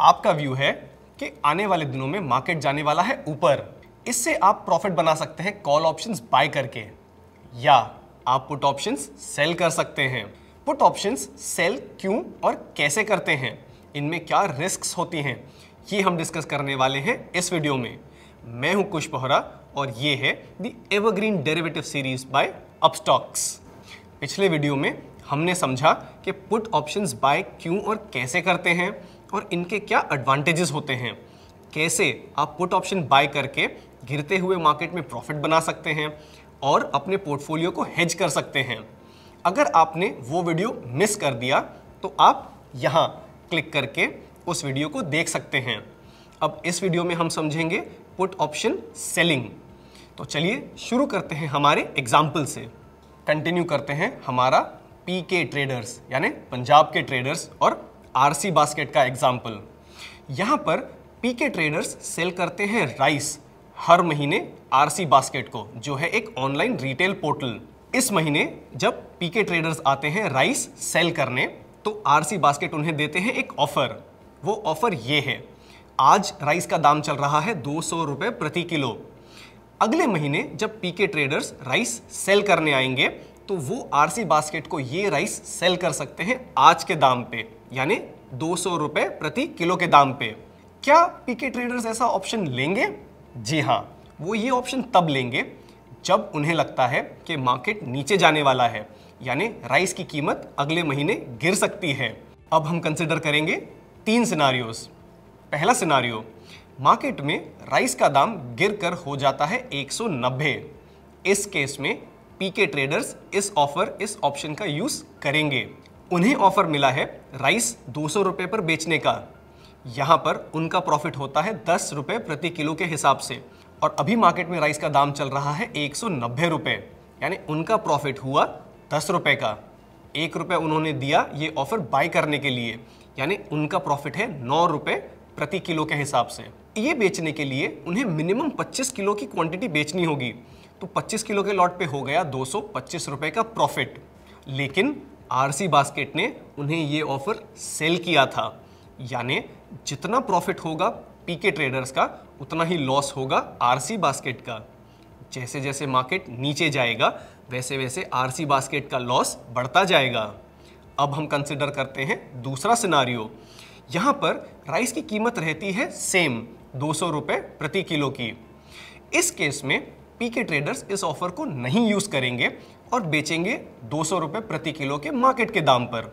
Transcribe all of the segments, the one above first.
आपका व्यू है कि आने वाले दिनों में मार्केट जाने वाला है ऊपर इससे आप प्रॉफिट बना सकते हैं कॉल ऑप्शंस बाय करके या आप पुट ऑप्शंस सेल कर सकते हैं पुट ऑप्शंस सेल क्यों और कैसे करते हैं इनमें क्या रिस्क होती हैं ये हम डिस्कस करने वाले हैं इस वीडियो में मैं हूं कुश बोहरा और ये है the evergreen derivative series by Upstox पिछले वीडियो में हमने समझा कि पुट ऑप्शंस बाय क्यों और कैसे करते हैं और इनके क्या एडवांटेजेस होते हैं कैसे आप पुट ऑप्शन बाय करके गिरते हुए मार्केट में प्रॉफिट बना सकते हैं और अपने पोर्टफोलियो को हेज कर सकते हैं अगर आपने वो वीडियो मिस कर दिया तो आप यहाँ क्लिक करके उस वीडियो को देख सकते हैं अब इस वीडियो में हम समझेंगे पुट ऑप्शन सेलिंग तो चलिए शुरू करते हैं हमारे एग्जाम्पल से कंटिन्यू करते हैं हमारा पी के ट्रेडर्स यानी पंजाब के ट्रेडर्स और आरसी बास्केट का एग्जाम्पल यहाँ पर पीके ट्रेडर्स सेल करते हैं राइस हर महीने आरसी बास्केट को जो है एक ऑनलाइन रिटेल पोर्टल इस महीने जब पीके ट्रेडर्स आते हैं राइस सेल करने तो आरसी बास्केट उन्हें देते हैं एक ऑफर वो ऑफर ये है आज राइस का दाम चल रहा है दो सौ रुपये प्रति किलो अगले महीने जब पीके ट्रेडर्स राइस सेल करने आएंगे तो वो आरसी बास्केट को ये राइस सेल कर सकते हैं आज के दाम पे यानी दो सौ रुपए प्रति किलो के दाम पे क्या पीके ट्रेडर्स ऐसा ऑप्शन लेंगे जी हाँ वो ये ऑप्शन तब लेंगे जब उन्हें लगता है कि मार्केट नीचे जाने वाला है यानी राइस की कीमत अगले महीने गिर सकती है अब हम कंसिडर करेंगे तीन सिनारियोज पहला सिनारियो मार्केट में राइस का दाम गिर कर हो जाता है 190 इस केस में पीके ट्रेडर्स इस ऑफर इस ऑप्शन का यूज़ करेंगे उन्हें ऑफर मिला है राइस दो सौ रुपये पर बेचने का यहाँ पर उनका प्रॉफिट होता है दस रुपये प्रति किलो के हिसाब से और अभी मार्केट में राइस का दाम चल रहा है एक सौ नब्बे रुपये यानी उनका प्रॉफिट हुआ दस रुपये का एक रुपये उन्होंने दिया ये ऑफर बाय करने के लिए यानी उनका प्रॉफिट है नौ रुपये प्रति किलो के हिसाब से ये बेचने के लिए उन्हें मिनिमम 25 किलो की क्वांटिटी बेचनी होगी तो 25 किलो के लॉट पे हो गया दो रुपए का प्रॉफिट लेकिन आरसी बास्केट ने उन्हें ये ऑफर सेल किया था यानी जितना प्रॉफिट होगा पीके ट्रेडर्स का उतना ही लॉस होगा आरसी बास्केट का जैसे जैसे मार्केट नीचे जाएगा वैसे वैसे आरसी बास्केट का लॉस बढ़ता जाएगा अब हम कंसिडर करते हैं दूसरा सिनारियो यहाँ पर राइस की कीमत रहती है सेम दो सौ रुपये प्रति किलो की इस केस में पी के ट्रेडर्स इस ऑफर को नहीं यूज़ करेंगे और बेचेंगे दो सौ प्रति किलो के मार्केट के दाम पर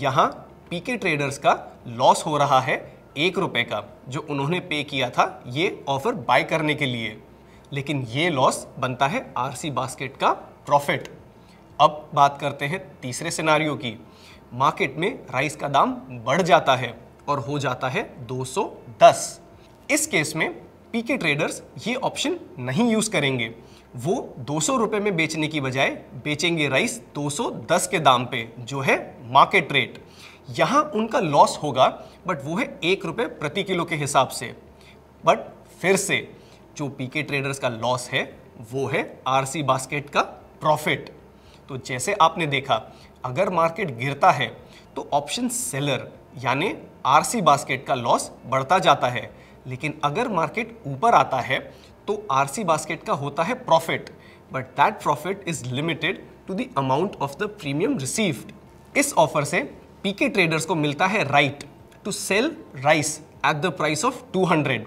यहाँ पी के ट्रेडर्स का लॉस हो रहा है एक रुपये का जो उन्होंने पे किया था ये ऑफ़र बाय करने के लिए लेकिन ये लॉस बनता है आरसी बास्केट का प्रॉफिट अब बात करते हैं तीसरे सिनारियो की मार्केट में राइस का दाम बढ़ जाता है और हो जाता है 210 इस केस में पी के ट्रेडर्स ये ऑप्शन नहीं यूज़ करेंगे वो दो सौ में बेचने की बजाय बेचेंगे राइस 210 के दाम पे जो है मार्केट रेट यहाँ उनका लॉस होगा बट वो है एक रुपये प्रति किलो के हिसाब से बट फिर से जो पी के ट्रेडर्स का लॉस है वो है आरसी बास्केट का प्रॉफिट तो जैसे आपने देखा अगर मार्केट गिरता है तो ऑप्शन सेलर यानी आरसी बास्केट का लॉस बढ़ता जाता है लेकिन अगर मार्केट ऊपर आता है तो आरसी बास्केट का होता है profit but that profit is limited to the amount of the premium received इस ऑफर से पीके ट्रेडर्स को मिलता है right to sell rice at the price of 200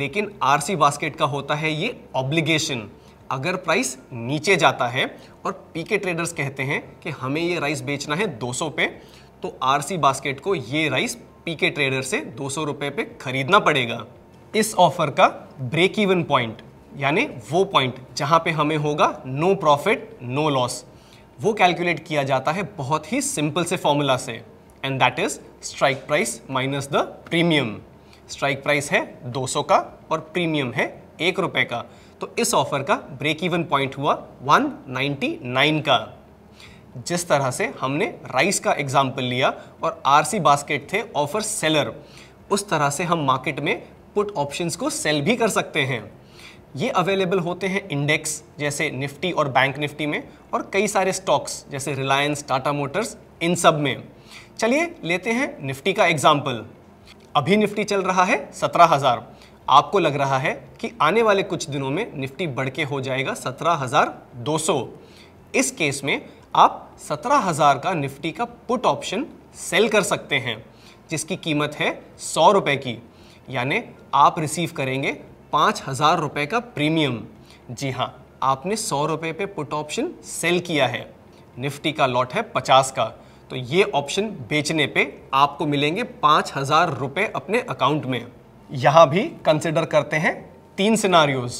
लेकिन आरसी बास्केट का होता है ये ऑब्लिगेशन अगर प्राइस नीचे जाता है और पीके ट्रेडर्स कहते हैं कि हमें ये राइस बेचना है 200 पे तो आरसी बास्केट को ये राइस पीके ट्रेडर से दो सौ रुपये पे खरीदना पड़ेगा इस ऑफर का ब्रेक इवन पॉइंट यानी वो पॉइंट जहां पे हमें होगा नो प्रॉफिट नो लॉस वो कैलकुलेट किया जाता है बहुत ही सिंपल से फॉर्मूला से and that is strike price minus the premium strike price है 200 का और प्रीमियम है एक रुपए का तो इस ऑफर का ब्रेक इवन पॉइंट हुआ 199 का जिस तरह से हमने राइस का एग्जाम्पल लिया और आरसी बास्केट थे ऑफर सेलर उस तरह से हम मार्केट में पुट ऑप्शंस को सेल भी कर सकते हैं ये अवेलेबल होते हैं इंडेक्स जैसे निफ्टी और बैंक निफ्टी में और कई सारे स्टॉक्स जैसे रिलायंस टाटा मोटर्स इन सब में चलिए लेते हैं निफ्टी का एग्जाम्पल अभी निफ्टी चल रहा है सत्रह हज़ार आपको लग रहा है कि आने वाले कुछ दिनों में निफ्टी बढ़ के हो जाएगा सत्रह हज़ार दो सौ इस केस में आप सत्रह हज़ार का निफ्टी का पुट ऑप्शन सेल कर सकते हैं जिसकी कीमत है सौ रुपये की यानी आप रिसीव करेंगे पाँच हज़ार रुपये का प्रीमियम जी हाँ आपने सौ रुपये पे पुट ऑप्शन सेल किया है निफ्टी का लॉट है पचास का तो ये ऑप्शन बेचने पे आपको मिलेंगे पाँच हज़ार रुपये अपने अकाउंट में यहाँ भी कंसिडर करते हैं तीन सिनारियोज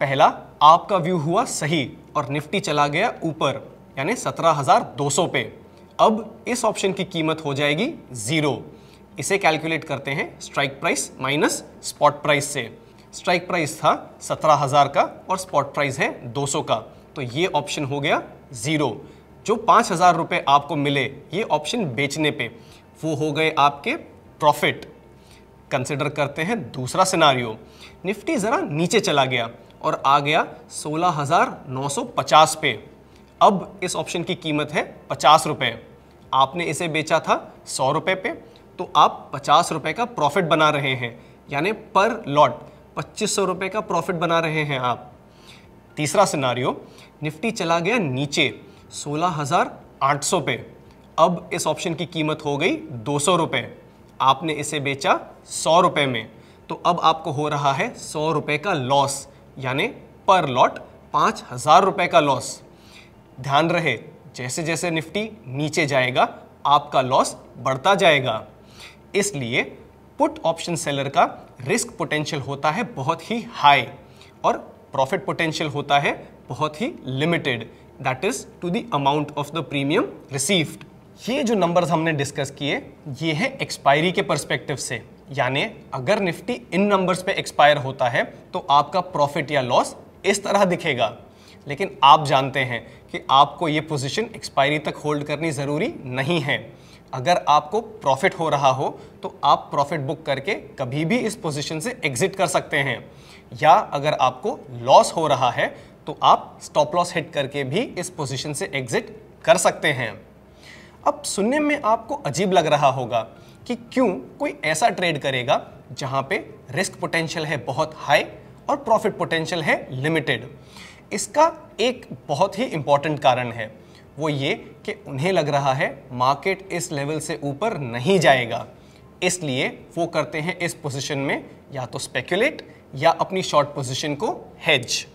पहला आपका व्यू हुआ सही और निफ्टी चला गया ऊपर यानी सत्रह हज़ार दो सौ पे अब इस ऑप्शन की कीमत हो जाएगी ज़ीरो इसे कैलकुलेट करते हैं strike price minus spot price से स्ट्राइक प्राइस था सत्रह हज़ार का और स्पॉट प्राइस है दो सौ का तो ये ऑप्शन हो गया ज़ीरो जो पाँच हज़ार रुपये आपको मिले ये ऑप्शन बेचने पे वो हो गए आपके प्रॉफिट कंसिडर करते हैं दूसरा सिनारियो निफ्टी ज़रा नीचे चला गया और आ गया 16,950 पे अब इस ऑप्शन की कीमत है पचास रुपये आपने इसे बेचा था सौ रुपये पे तो आप पचास रुपये का प्रॉफिट बना रहे हैं यानी पर लॉट पच्चीस सौ रुपए का प्रॉफिट बना रहे हैं आप तीसरा सिनारियो निफ्टी चला गया नीचे सोलह हज़ार आठ सौ पे अब इस ऑप्शन की कीमत हो गई दो सौ रुपये आपने इसे बेचा सौ रुपये में तो अब आपको हो रहा है सौ रुपये का लॉस यानी पर लॉट पाँच हज़ार रुपये का लॉस ध्यान रहे जैसे जैसे निफ्टी नीचे जाएगा आपका लॉस बढ़ता जाएगा इसलिए पुट ऑप्शन सेलर का रिस्क पोटेंशियल होता है बहुत ही हाई और प्रॉफिट पोटेंशियल होता है बहुत ही limited that is to the amount of the premium received ये जो नंबर्स हमने डिस्कस किए ये है एक्सपायरी के परस्पेक्टिव से यानी अगर निफ्टी इन नंबर्स पे एक्सपायर होता है तो आपका प्रॉफिट या लॉस इस तरह दिखेगा लेकिन आप जानते हैं कि आपको ये पोजीशन एक्सपायरी तक होल्ड करनी ज़रूरी नहीं है अगर आपको प्रॉफिट हो रहा हो तो आप प्रॉफिट बुक करके कभी भी इस पोजीशन से एग्जिट कर सकते हैं या अगर आपको लॉस हो रहा है तो आप स्टॉप लॉस हिट करके भी इस पोजीशन से एग्जिट कर सकते हैं अब सुनने में आपको अजीब लग रहा होगा कि क्यों कोई ऐसा ट्रेड करेगा जहां पे रिस्क पोटेंशियल है बहुत हाई और प्रॉफिट पोटेंशियल है लिमिटेड इसका एक बहुत ही इम्पॉर्टेंट कारण है वो ये कि उन्हें लग रहा है मार्केट इस लेवल से ऊपर नहीं जाएगा इसलिए वो करते हैं इस पोजीशन में या तो स्पेकुलेट या अपनी शॉर्ट पोजीशन को हेज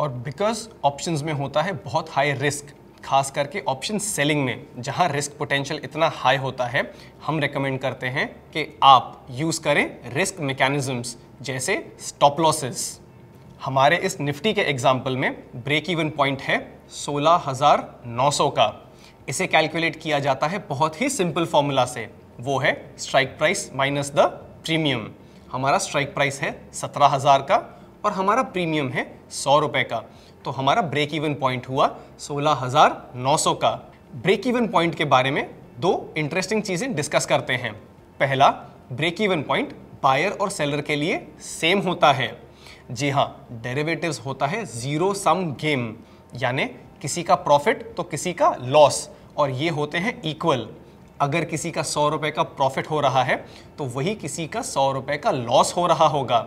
और बिकॉज ऑप्शंस में होता है बहुत हाई रिस्क खास करके ऑप्शन सेलिंग में जहां रिस्क पोटेंशियल इतना हाई होता है हम रेकमेंड करते हैं कि आप यूज़ करें रिस्क मैकेनिज़म्स जैसे स्टॉप लॉसेस हमारे इस निफ्टी के एग्जाम्पल में ब्रेक इवन पॉइंट है 16,900 का इसे कैलकुलेट किया जाता है बहुत ही सिंपल फॉर्मूला से वो है strike price minus the premium हमारा स्ट्राइक प्राइस है 17,000 का और हमारा प्रीमियम है सौ रुपये का तो हमारा ब्रेक इवन पॉइंट हुआ 16,900 का ब्रेक इवन पॉइंट के बारे में दो इंटरेस्टिंग चीज़ें डिस्कस करते हैं पहला ब्रेक इवन पॉइंट बायर और सेलर के लिए सेम होता है जी हाँ डेरिवेटिव्स होता है ज़ीरो सम गेम यानी किसी का प्रॉफिट तो किसी का लॉस और ये होते हैं इक्वल अगर किसी का सौ रुपए का प्रॉफिट हो रहा है तो वही किसी का सौ रुपए का लॉस हो रहा होगा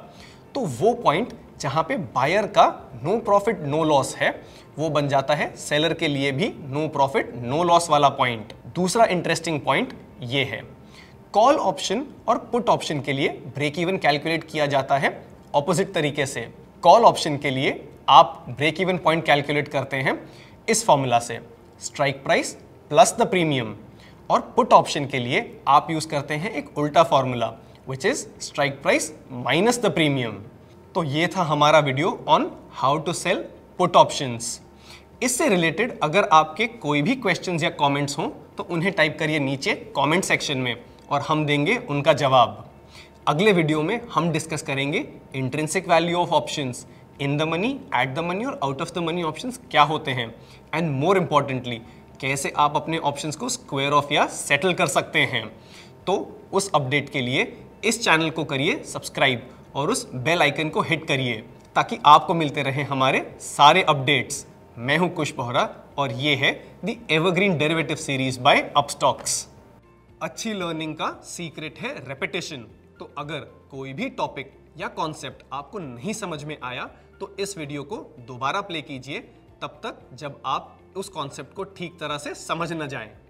तो वो पॉइंट जहाँ पे बायर का नो प्रॉफिट नो लॉस है वो बन जाता है सेलर के लिए भी नो प्रॉफिट नो लॉस वाला पॉइंट दूसरा इंटरेस्टिंग पॉइंट ये है कॉल ऑप्शन और पुट ऑप्शन के लिए ब्रेक इवन कैलकुलेट किया जाता है ऑपोजिट तरीके से कॉल ऑप्शन के लिए आप ब्रेक इवन पॉइंट कैलकुलेट करते हैं इस फॉर्मूला से strike price plus the premium और पुट ऑप्शन के लिए आप यूज़ करते हैं एक उल्टा formula which is strike price minus the premium तो ये था हमारा video on how to sell put options इससे रिलेटेड अगर आपके कोई भी क्वेश्चंस या कमेंट्स हों तो उन्हें टाइप करिए नीचे कमेंट सेक्शन में और हम देंगे उनका जवाब अगले वीडियो में हम डिस्कस करेंगे intrinsic value of option in the money at the money और out of the money option क्या होते हैं एंड मोर इम्पॉर्टेंटली कैसे आप अपने ऑप्शन को स्क्वेयर ऑफ या सेटल कर सकते हैं तो उस अपडेट के लिए इस चैनल को करिए सब्सक्राइब और उस बेल आइकन को हिट करिए ताकि आपको मिलते रहे हमारे सारे अपडेट्स मैं हूं कुश बोहरा और ये है the evergreen derivative series by Upstox अच्छी लर्निंग का सीक्रेट है रेपिटेशन तो अगर कोई भी टॉपिक या कॉन्सेप्ट आपको नहीं समझ में आया तो इस वीडियो को दोबारा प्ले कीजिए तब तक जब आप उस कॉन्सेप्ट को ठीक तरह से समझ न जाएं।